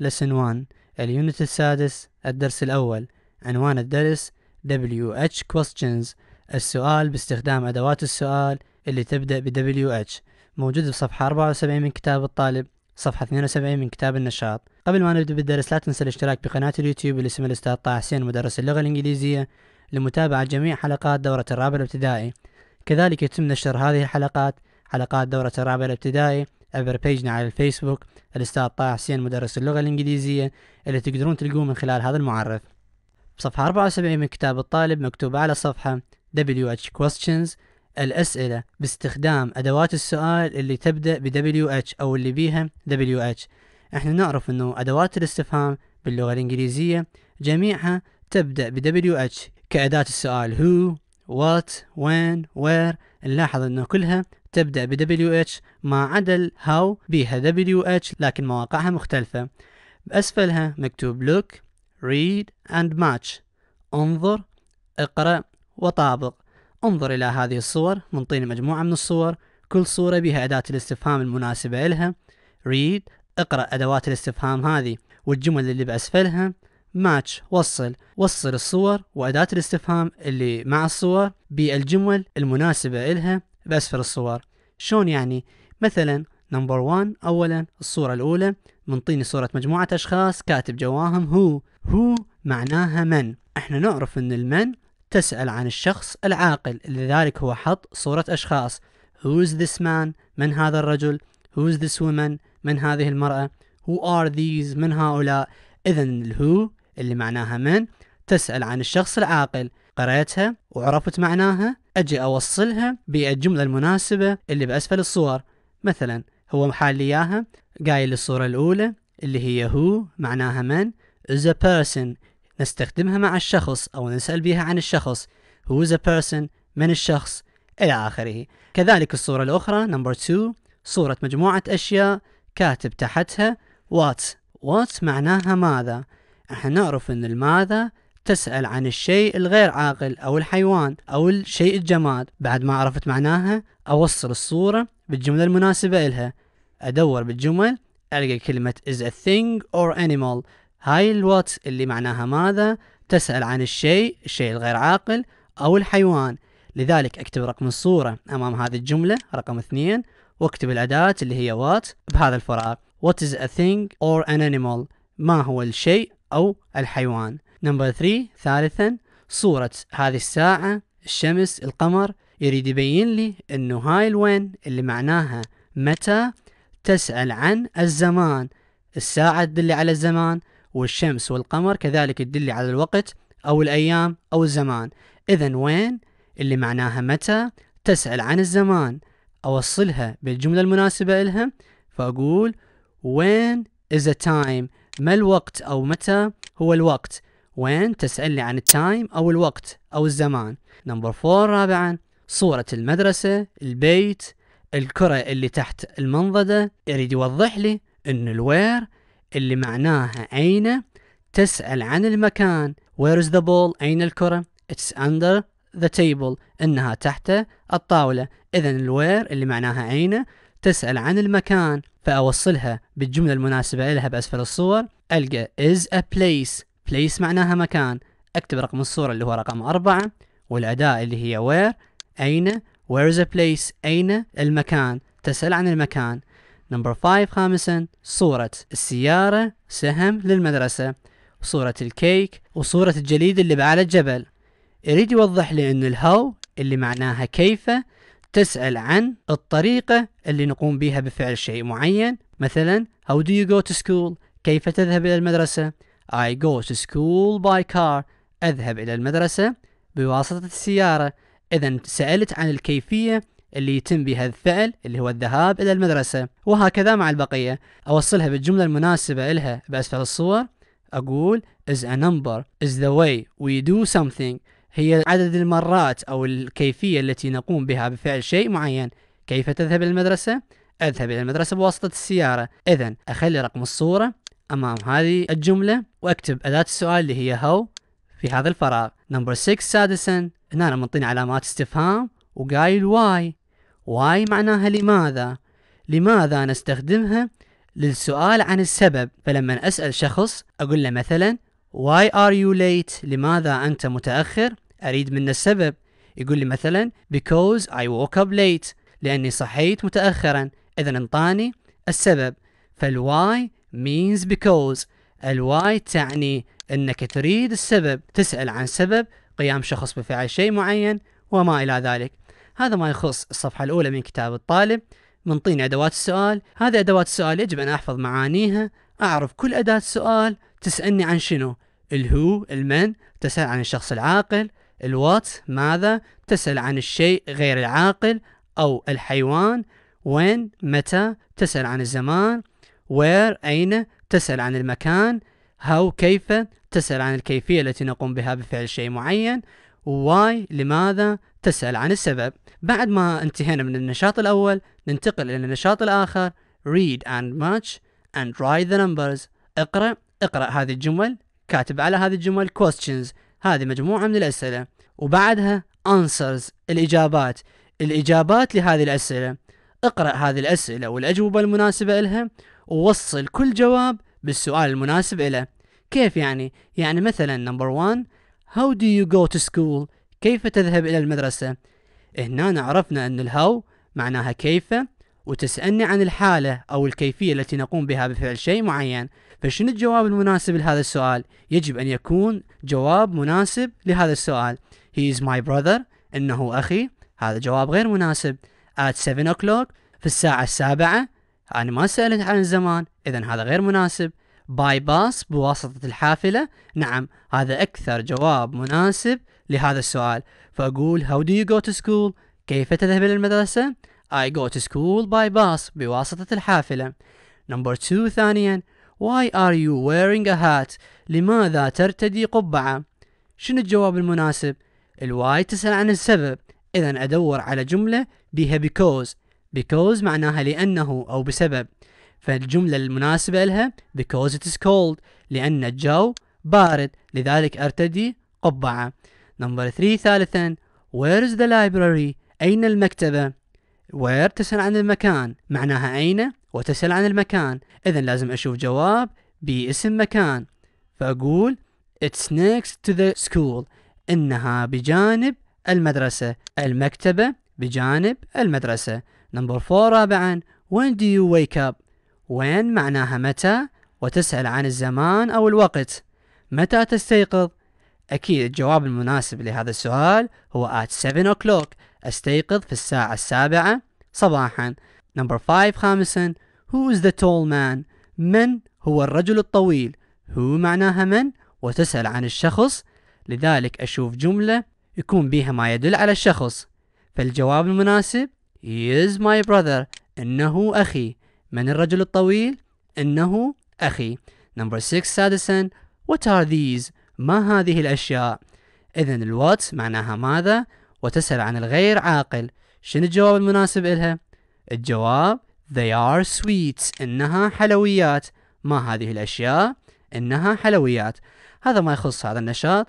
lesson 1 اليونت السادس الدرس الأول عنوان الدرس WH Questions السؤال باستخدام أدوات السؤال اللي تبدأ ب WH موجود بصفحة 74 من كتاب الطالب صفحة 72 من كتاب النشاط قبل ما نبدأ بالدرس لا تنسى الاشتراك بقناة اليوتيوب اللي اسمها الأستاذ طه حسين مدرس اللغة الإنجليزية لمتابعة جميع حلقات دورة الرابع الابتدائي كذلك يتم نشر هذه الحلقات حلقات دورة الرابع الابتدائي عبر بيجنا على الفيسبوك الأستاذ طه حسين مدرس اللغة الإنجليزية اللي تقدرون تلقوه من خلال هذا المعرف بصفحة 74 من كتاب الطالب مكتوب على صفحة WH Questions الأسئلة باستخدام أدوات السؤال اللي تبدأ ب WH أو اللي بيها WH احنا نعرف انه أدوات الاستفهام باللغة الإنجليزية جميعها تبدأ ب WH كأداة السؤال who, what, when, where نلاحظ انه كلها تبدأ ب اتش ما عدا الهاو بيها WH لكن مواقعها مختلفة بأسفلها مكتوب look read and match انظر اقرأ وطابق انظر إلى هذه الصور منطينا مجموعة من الصور كل صورة بها أداة الاستفهام المناسبة إلها read اقرأ أدوات الاستفهام هذه والجمل اللي بأسفلها ماتش وصل وصل الصور وأداة الاستفهام اللي مع الصور بالجمل المناسبة إلها بأسفل الصور شلون يعني مثلا نمبر 1 أولا الصورة الأولى منطيني صورة مجموعة أشخاص كاتب جواهم هو هو معناها من احنا نعرف ان المن تسأل عن الشخص العاقل لذلك هو حط صورة أشخاص Who's this man؟ من هذا الرجل؟ Who's this woman؟ من هذه المرأة؟ Who are these؟ من هؤلاء؟ إذا الهو اللي معناها من تسأل عن الشخص العاقل قرأتها وعرفت معناها أجي أوصلها بالجملة المناسبة اللي بأسفل الصور مثلا هو محال إياها قايل الصورة الأولى اللي هي هو معناها من is a person نستخدمها مع الشخص أو نسأل بها عن الشخص who is a person من الشخص إلى آخره كذلك الصورة الأخرى نمبر two صورة مجموعة أشياء كاتب تحتها what what معناها ماذا احنا نعرف ان الماذا تسأل عن الشيء الغير عاقل أو الحيوان أو الشيء الجماد بعد ما عرفت معناها أوصل الصورة بالجملة المناسبة إلها أدور بالجمل ألقى كلمة is a thing or animal هاي الوات اللي معناها ماذا تسأل عن الشيء الشيء الغير عاقل أو الحيوان لذلك اكتب رقم الصورة أمام هذه الجملة رقم اثنين واكتب الأداة اللي هي وات بهذا الفراغ What is a thing or an animal ما هو الشيء أو الحيوان نمبر 3 ثالثا صورة هذه الساعة الشمس القمر يريد يبين لي انه هاي الوين اللي معناها متى تسأل عن الزمان الساعة تدل على الزمان والشمس والقمر كذلك تدل على الوقت أو الأيام أو الزمان إذا وين اللي معناها متى تسأل عن الزمان أوصلها بالجملة المناسبة إلها فأقول when is the time ما الوقت أو متى هو الوقت وين تسألني عن التايم أو الوقت أو الزمان نمبر فور رابعا صورة المدرسة البيت الكرة اللي تحت المنضدة يريد يوضح لي أن الوير اللي معناها أين تسأل عن المكان where is the ball أين الكرة it's under the table إنها تحت الطاولة إذا الوير اللي معناها أين تسأل عن المكان فأوصلها بالجملة المناسبة لها بأسفل الصور ألقى is a place بليس معناها مكان اكتب رقم الصورة اللي هو رقم أربعة والأداة اللي هي where أين where is a place أين المكان تسأل عن المكان نمبر 5 خامسا صورة السيارة سهم للمدرسة وصورة الكيك وصورة الجليد اللي بعلى الجبل يريد يوضح لي أن الهو اللي معناها كيف تسأل عن الطريقة اللي نقوم بها بفعل شيء معين مثلا how do you go to school كيف تذهب إلى المدرسة I go to school by car أذهب إلى المدرسة بواسطة السيارة إذا سألت عن الكيفية اللي يتم بها الفعل اللي هو الذهاب إلى المدرسة وهكذا مع البقية أوصلها بالجملة المناسبة إلها بأسفل الصور أقول is a number is the way we do something هي عدد المرات أو الكيفية التي نقوم بها بفعل شيء معين كيف تذهب إلى المدرسة؟ أذهب إلى المدرسة بواسطة السيارة إذا أخلي رقم الصورة امام هذه الجمله واكتب اداه السؤال اللي هي هاو في هذا الفراغ نمبر 6 سادسا هنا أنا علامات استفهام وقايل واي واي معناها لماذا لماذا نستخدمها للسؤال عن السبب فلما أسأل شخص أقول له مثلا why are you late لماذا أنت متأخر أريد منه السبب يقول لي مثلا because I woke up late لأني صحيت متأخرا إذا انطاني السبب فالواي means because الواي تعني أنك تريد السبب تسأل عن سبب قيام شخص بفعل شيء معين وما إلى ذلك هذا ما يخص الصفحة الأولى من كتاب الطالب منطيني أدوات السؤال هذه أدوات السؤال يجب أن أحفظ معانيها أعرف كل أداة سؤال تسألني عن شنو الهو المن تسأل عن الشخص العاقل الوات ماذا تسأل عن الشيء غير العاقل أو الحيوان وين متى تسأل عن الزمان where أين تسأل عن المكان how كيف تسأل عن الكيفية التي نقوم بها بفعل شيء معين why لماذا تسأل عن السبب بعد ما انتهينا من النشاط الأول ننتقل إلى النشاط الآخر read and match and write the numbers اقرأ اقرأ هذه الجمل كاتب على هذه الجمل questions هذه مجموعة من الأسئلة وبعدها answers الإجابات الإجابات لهذه الأسئلة اقرأ هذه الأسئلة والأجوبة المناسبة لها ووصل كل جواب بالسؤال المناسب له كيف يعني؟ يعني مثلا نمبر 1 How do you go to school؟ كيف تذهب إلى المدرسة؟ هنا عرفنا أن الهاو معناها كيف وتسألني عن الحالة أو الكيفية التي نقوم بها بفعل شيء معين فشنو الجواب المناسب لهذا السؤال؟ يجب أن يكون جواب مناسب لهذا السؤال He is my brother إنه أخي هذا جواب غير مناسب At 7 o'clock في الساعة السابعة أنا ما سألت عن الزمان إذا هذا غير مناسب باي باس بواسطة الحافلة نعم هذا أكثر جواب مناسب لهذا السؤال فأقول how do you go to school كيف تذهب إلى المدرسة I go to school by bus بواسطة الحافلة نمبر 2 ثانيا Why are you wearing a hat لماذا ترتدي قبعة شنو الجواب المناسب الواي تسأل عن السبب إذا أدور على جملة بها because because معناها لأنه أو بسبب فالجملة المناسبة لها because it is cold لأن الجو بارد لذلك ارتدي قبعة نمبر ثري ثالثا where is the library أين المكتبة where تسأل عن المكان معناها أين وتسأل عن المكان إذا لازم أشوف جواب باسم مكان فأقول it's next to the school إنها بجانب المدرسة المكتبة بجانب المدرسة نمبر فور رابعا when do you wake up when معناها متى وتسأل عن الزمان أو الوقت متى تستيقظ أكيد الجواب المناسب لهذا السؤال هو at 7 o'clock أستيقظ في الساعة السابعة صباحا نمبر 5 خامسا who is the tall man من هو الرجل الطويل who معناها من وتسأل عن الشخص لذلك أشوف جملة يكون بها ما يدل على الشخص فالجواب المناسب He is my brother إنه أخي من الرجل الطويل؟ إنه أخي Number six, سادسا What are these؟ ما هذه الأشياء؟ إذا الوات معناها ماذا؟ وتسأل عن الغير عاقل شنو الجواب المناسب إلها؟ الجواب They are sweets إنها حلويات ما هذه الأشياء؟ إنها حلويات هذا ما يخص هذا النشاط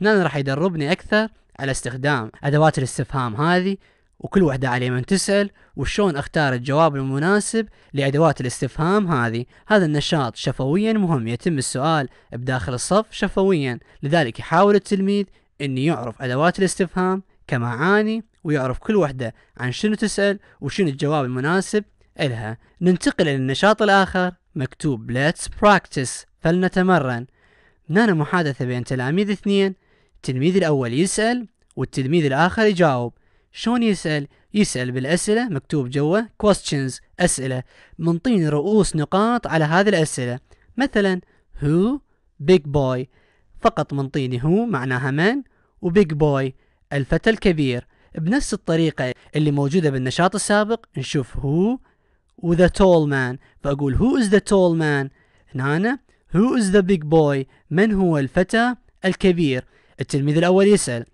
هنا راح يدربني أكثر على استخدام أدوات الاستفهام هذه وكل وحدة عليه من تسأل وشون اختار الجواب المناسب لأدوات الاستفهام هذه هذا النشاط شفويا مهم يتم السؤال بداخل الصف شفويا لذلك يحاول التلميذ أن يعرف أدوات الاستفهام كمعاني ويعرف كل وحدة عن شنو تسأل وشنو الجواب المناسب إلها ننتقل إلى النشاط الآخر مكتوب Let's practice فلنتمرن هنا محادثة بين تلاميذ اثنين التلميذ الأول يسأل والتلميذ الآخر يجاوب شلون يسأل؟ يسأل بالأسئلة مكتوب جوا questions أسئلة منطين رؤوس نقاط على هذه الأسئلة مثلا who big boy فقط منطيني هو معناها من وبيج بوي الفتى الكبير بنفس الطريقة اللي موجودة بالنشاط السابق نشوف هو وذا تول مان فأقول هو is the tall man هنا هو is the big boy من هو الفتى الكبير التلميذ الأول يسأل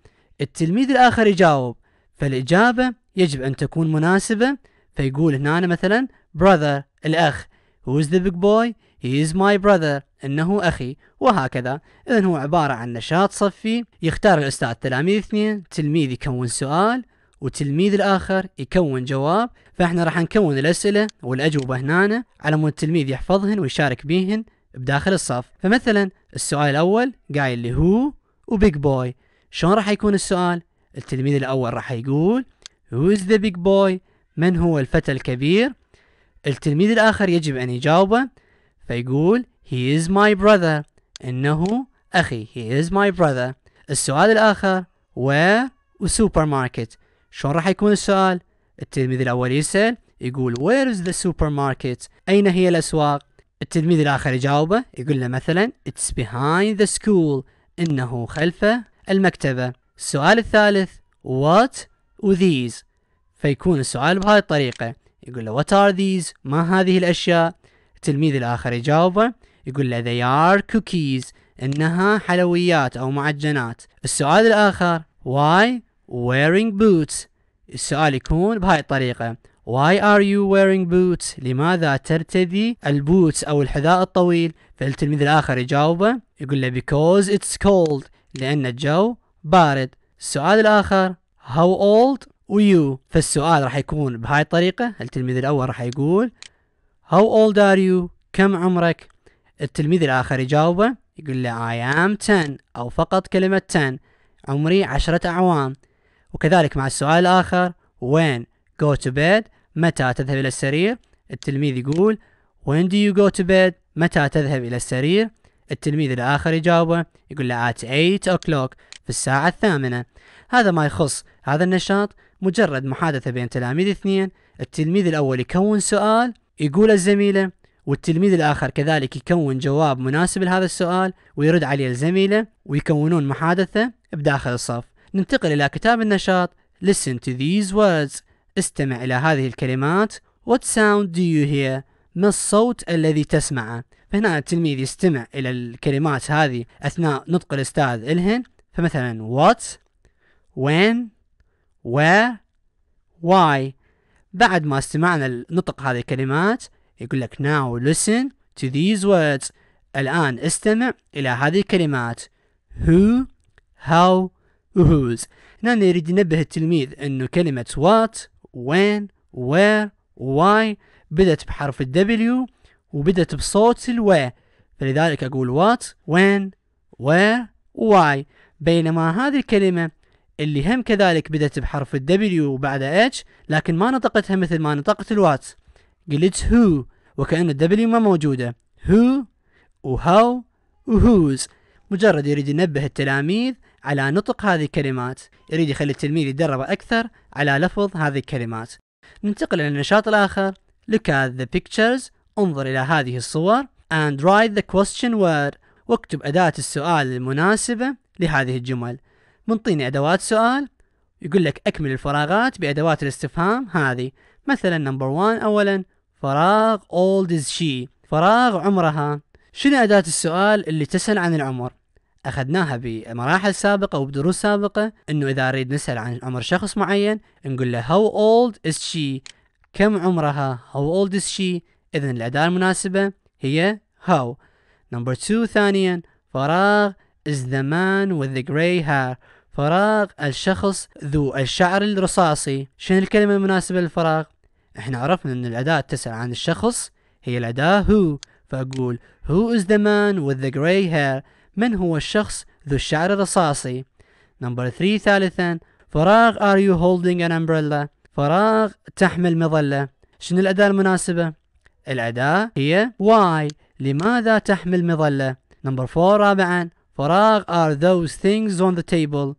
التلميذ الآخر يجاوب فالإجابة يجب أن تكون مناسبة فيقول هنا أنا مثلا brother الأخ is the big boy he is my brother إنه أخي وهكذا إذا هو عبارة عن نشاط صفي يختار الأستاذ تلاميذ اثنين تلميذ يكون سؤال والتلميذ الآخر يكون جواب فإحنا راح نكون الأسئلة والأجوبة هنا على مود التلميذ يحفظهن ويشارك بيهن بداخل الصف فمثلا السؤال الأول قايل لي هو وبيج بوي شلون راح يكون السؤال التلميذ الأول راح يقول Who is the big boy؟ من هو الفتى الكبير؟ التلميذ الآخر يجب أن يجاوبه فيقول He is my brother إنه أخي He is my brother السؤال الآخر و وسوبر ماركت شلون راح يكون السؤال؟ التلميذ الأول يسأل يقول Where is the supermarket؟ أين هي الأسواق؟ التلميذ الآخر يجاوبه يقول له مثلا It's behind the school إنه خلف المكتبة السؤال الثالث what these فيكون السؤال بهذه الطريقة يقول له what are these ما هذه الأشياء التلميذ الآخر يجاوبه يقول له they are cookies إنها حلويات أو معجنات السؤال الآخر why wearing boots السؤال يكون بهاي الطريقة Why are you wearing boots؟ لماذا ترتدي البوتس أو الحذاء الطويل؟ فالتلميذ الآخر يجاوبه يقول له because it's cold لأن الجو بارد السؤال الآخر how old ويو فالسؤال راح يكون بهاي الطريقة التلميذ الأول راح يقول how old are you كم عمرك التلميذ الآخر يجاوبه يقول له I am 10 أو فقط كلمة 10 عمري عشرة أعوام وكذلك مع السؤال الآخر when go to bed متى تذهب إلى السرير التلميذ يقول when do you go to bed متى تذهب إلى السرير التلميذ الآخر يجاوبه يقول له at 8 o'clock في الساعة الثامنة هذا ما يخص هذا النشاط مجرد محادثة بين تلاميذ اثنين التلميذ الأول يكون سؤال يقول الزميله والتلميذ الآخر كذلك يكون جواب مناسب لهذا السؤال ويرد عليه لزميله ويكونون محادثة بداخل الصف ننتقل إلى كتاب النشاط Listen to these words استمع إلى هذه الكلمات What sound do you hear؟ ما الصوت الذي تسمعه؟ فهنا التلميذ يستمع إلى الكلمات هذه أثناء نطق الأستاذ إلهن فمثلا what when where why بعد ما استمعنا لنطق هذه الكلمات يقول لك now listen to these words الآن استمع إلى هذه الكلمات who how whose هنا نريد ننبه التلميذ أنه كلمة what when where why بدأت بحرف الدبليو وبدت بصوت الوا فلذلك أقول وات وين وير why بينما هذه الكلمة اللي هم كذلك بدت بحرف الدبليو وبعد اتش لكن ما نطقتها مثل ما نطقت الوات قلت هو وكأن الدبليو ما موجودة هو وهاو وهوز مجرد يريد ينبه التلاميذ على نطق هذه الكلمات يريد يخلي التلميذ يتدرب أكثر على لفظ هذه الكلمات ننتقل إلى النشاط الآخر Look at the pictures انظر إلى هذه الصور and write the question word واكتب أداة السؤال المناسبة لهذه الجمل منطيني أدوات سؤال يقول لك أكمل الفراغات بأدوات الاستفهام هذه مثلا نمبر 1 أولا فراغ old is she فراغ عمرها شنو أداة السؤال اللي تسأل عن العمر أخذناها بمراحل سابقة وبدروس سابقة إنه إذا أريد نسأل عن عمر شخص معين نقول له how old is she كم عمرها how old is she إذا الأداة المناسبة هي how نمبر 2 ثانيا فراغ is the man with the grey hair فراغ الشخص ذو الشعر الرصاصي شنو الكلمة المناسبة للفراغ احنا عرفنا ان الأداة تسأل عن الشخص هي الأداة who فأقول who is the man with the grey hair من هو الشخص ذو الشعر الرصاصي number three ثالثا فراغ are you holding an umbrella فراغ تحمل مظلة شنو الأداة المناسبة الأداة هي why لماذا تحمل مظلة نمبر 4 رابعا فراغ are those things on the table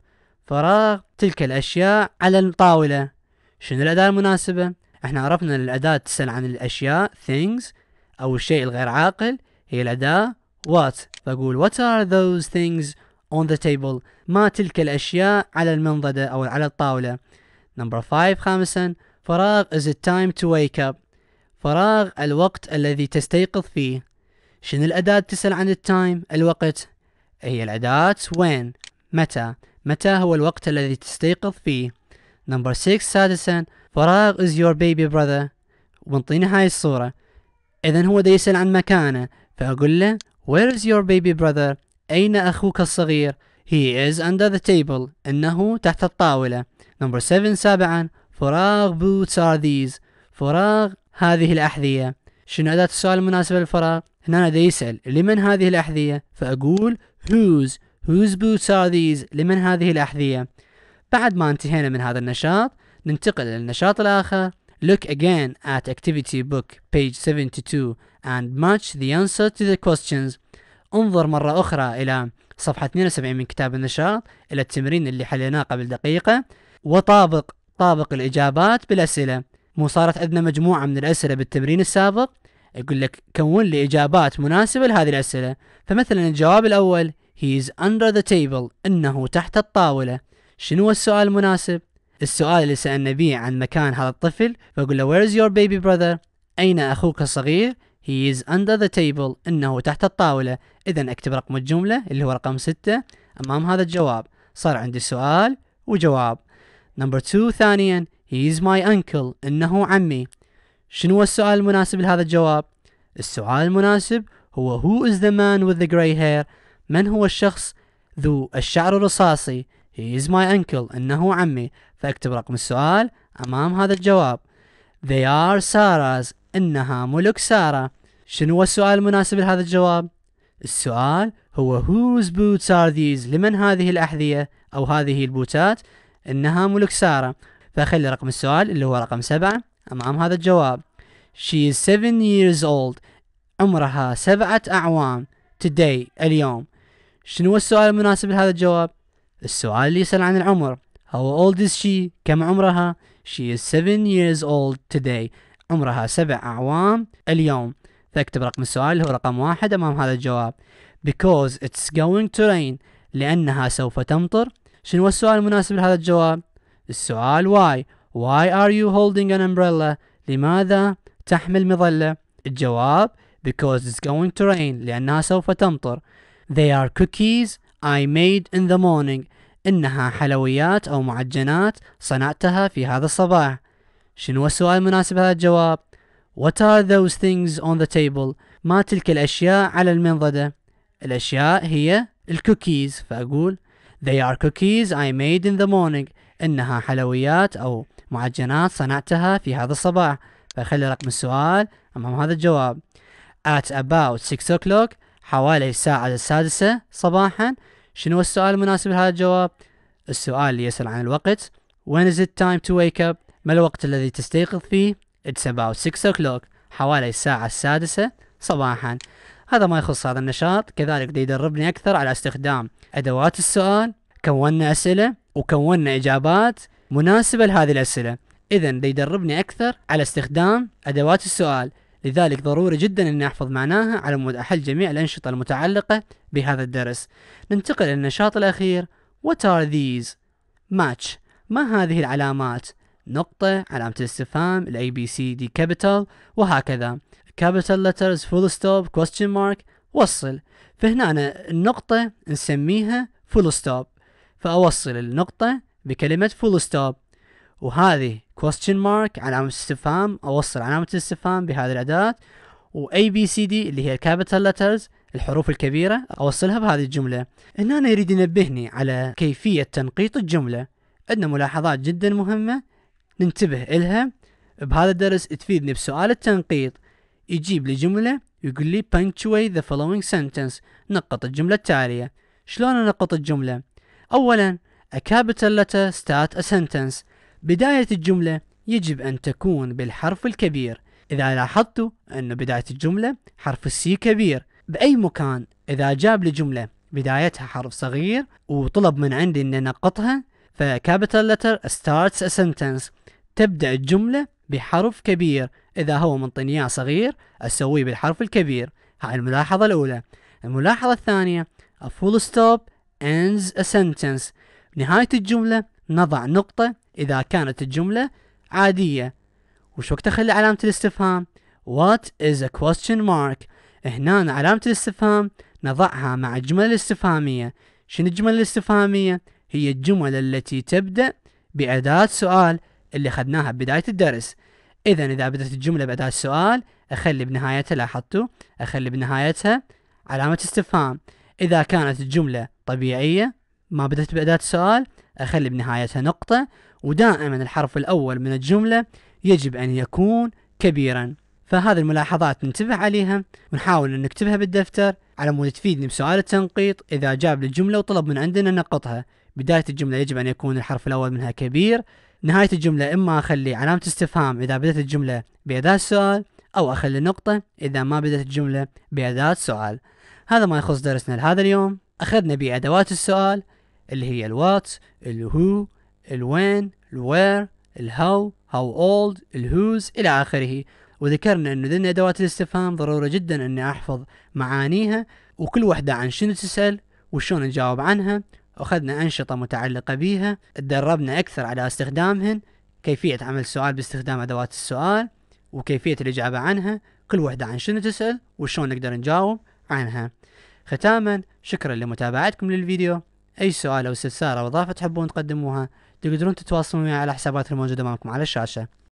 فراغ تلك الأشياء على الطاولة شنو الأداة المناسبة احنا عرفنا ان الأداة تسأل عن الأشياء things أو الشيء الغير عاقل هي الأداة what فأقول what are those things on the table ما تلك الأشياء على المنضدة أو على الطاولة نمبر 5 خامسا فراغ is it time to wake up فراغ الوقت الذي تستيقظ فيه شنو الأداة تسأل عن التايم الوقت هي الأداة وين متى متى هو الوقت الذي تستيقظ فيه نمبر 6 سادسا فراغ is your baby brother وانطيني هاي الصورة إذا هو دا يسأل عن مكانه فأقول له where is your baby brother أين أخوك الصغير he is under the table إنه تحت الطاولة نمبر 7 سابعا فراغ boots are these فراغ هذه الأحذية شنو أداة السؤال المناسبة للفراغ هنا أنا يسأل لمن هذه الأحذية فأقول whose whose boots are these لمن هذه الأحذية بعد ما انتهينا من هذا النشاط ننتقل إلى النشاط الآخر Look again at activity book page 72 and match the answer to the questions. انظر مرة أخرى إلى صفحة 72 من كتاب النشاط إلى التمرين اللي حليناه قبل دقيقة وطابق طابق الإجابات بالأسئلة. مو صارت عندنا مجموعة من الأسئلة بالتمرين السابق يقول لك كون لي إجابات مناسبة لهذه الأسئلة فمثلا الجواب الأول he is under the table إنه تحت الطاولة شنو السؤال المناسب؟ السؤال اللي سألنا به عن مكان هذا الطفل فأقول له where is your baby brother؟ أين أخوك الصغير؟ he is under the table إنه تحت الطاولة إذا أكتب رقم الجملة اللي هو رقم ستة أمام هذا الجواب صار عندي سؤال وجواب نمبر 2 ثانيا He's my uncle إنه عمي شنو السؤال المناسب لهذا الجواب؟ السؤال المناسب هو Who is the man with the grey hair؟ من هو الشخص ذو الشعر الرصاصي؟ He is my uncle إنه عمي فاكتب رقم السؤال أمام هذا الجواب They are Sarah's إنها ملك سارة شنو السؤال المناسب لهذا الجواب؟ السؤال هو Whose boots are these؟ لمن هذه الأحذية أو هذه البوتات؟ إنها ملك سارة فخلي رقم السؤال اللي هو رقم سبعة أمام هذا الجواب She is seven years old عمرها سبعة أعوام today اليوم شنو السؤال المناسب لهذا الجواب؟ السؤال اللي يسأل عن العمر How old is she؟ كم عمرها؟ She is seven years old today عمرها سبع أعوام اليوم فاكتب رقم السؤال هو رقم واحد أمام هذا الجواب Because it's going to rain لأنها سوف تمطر شنو السؤال المناسب لهذا الجواب؟ السؤال why why are you holding an umbrella لماذا تحمل مظلة الجواب because it's going to rain لأنها سوف تمطر they are cookies I made in the morning إنها حلويات أو معجنات صنعتها في هذا الصباح شنو السؤال المناسب هذا الجواب What are those things on the table ما تلك الأشياء على المنضدة الأشياء هي الكوكيز فأقول They are cookies I made in the morning إنها حلويات أو معجنات صنعتها في هذا الصباح فخلي رقم السؤال أمام هذا الجواب at about 6 o'clock حوالي الساعة السادسة صباحا شنو السؤال المناسب لهذا الجواب؟ السؤال اللي يسأل عن الوقت When is it time to wake up؟ ما الوقت الذي تستيقظ فيه؟ It's about 6 o'clock حوالي الساعة السادسة صباحا هذا ما يخص هذا النشاط كذلك دي يدربني أكثر على استخدام أدوات السؤال كوننا أسئلة وكونا إجابات مناسبة لهذه الأسئلة إذا ليدربني أكثر على استخدام أدوات السؤال لذلك ضروري جدا أن أحفظ معناها على مود أحل جميع الأنشطة المتعلقة بهذا الدرس ننتقل إلى النشاط الأخير What are these? Match ما هذه العلامات؟ نقطة علامة الاستفهام ال ABCD capital وهكذا capital letters full stop question mark وصل فهنا النقطة نسميها full stop فأوصل النقطة بكلمة فول ستوب وهذه question mark علامة استفهام أوصل علامة الاستفهام بهذه الأداة و A B C D اللي هي capital letters الحروف الكبيرة أوصلها بهذه الجملة هنا أنا يريد ينبهني على كيفية تنقيط الجملة عندنا ملاحظات جدا مهمة ننتبه إلها بهذا الدرس تفيدني بسؤال التنقيط يجيب لي جملة يقول لي punctuate the following sentence نقط الجملة التالية شلون أنقط الجملة أولا A capital letter start a sentence بداية الجملة يجب أن تكون بالحرف الكبير إذا لاحظتوا أن بداية الجملة حرف السي كبير بأي مكان إذا جاب لي جملة بدايتها حرف صغير وطلب من عندي أن أنقطها capital letter starts a sentence تبدأ الجملة بحرف كبير إذا هو منطيني صغير أسويه بالحرف الكبير هاي الملاحظة الأولى الملاحظة الثانية a full stop ends a sentence نهاية الجملة نضع نقطة إذا كانت الجملة عادية وش وقت أخلي علامة الاستفهام What is a question mark هنا علامة الاستفهام نضعها مع الجمل الاستفهامية شنو الجمل الاستفهامية هي الجمل التي تبدأ بأداة سؤال اللي أخذناها ببداية الدرس إذا إذا بدأت الجملة بأداة سؤال أخلي بنهايتها لاحظتوا أخلي بنهايتها علامة استفهام إذا كانت الجملة طبيعية ما بدأت بأداة سؤال أخلي بنهايتها نقطة ودائما الحرف الأول من الجملة يجب أن يكون كبيرا فهذه الملاحظات ننتبه عليها ونحاول أن نكتبها بالدفتر على مود تفيدني بسؤال التنقيط إذا جاب الجملة وطلب من عندنا نقطها بداية الجملة يجب أن يكون الحرف الأول منها كبير نهاية الجملة إما أخلي علامة استفهام إذا بدأت الجملة بأداة سؤال أو أخلي نقطة إذا ما بدأت الجملة بأداة سؤال هذا ما يخص درسنا لهذا اليوم أخذنا بأدوات السؤال اللي هي الوات الهو الوين الوير الهو هاو اولد الهوز إلى آخره وذكرنا أنه ذن أدوات الاستفهام ضروري جدا أني أحفظ معانيها وكل وحدة عن شنو تسأل وشون نجاوب عنها أخذنا أنشطة متعلقة بيها تدربنا أكثر على استخدامهن كيفية عمل سؤال باستخدام أدوات السؤال وكيفية الإجابة عنها كل وحدة عن شنو تسأل وشون نقدر نجاوب عنها ختاما شكرا لمتابعتكم للفيديو أي سؤال أو استفسار أو إضافة تحبون تقدموها تقدرون تتواصلون معي على حسابات الموجودة معكم على الشاشة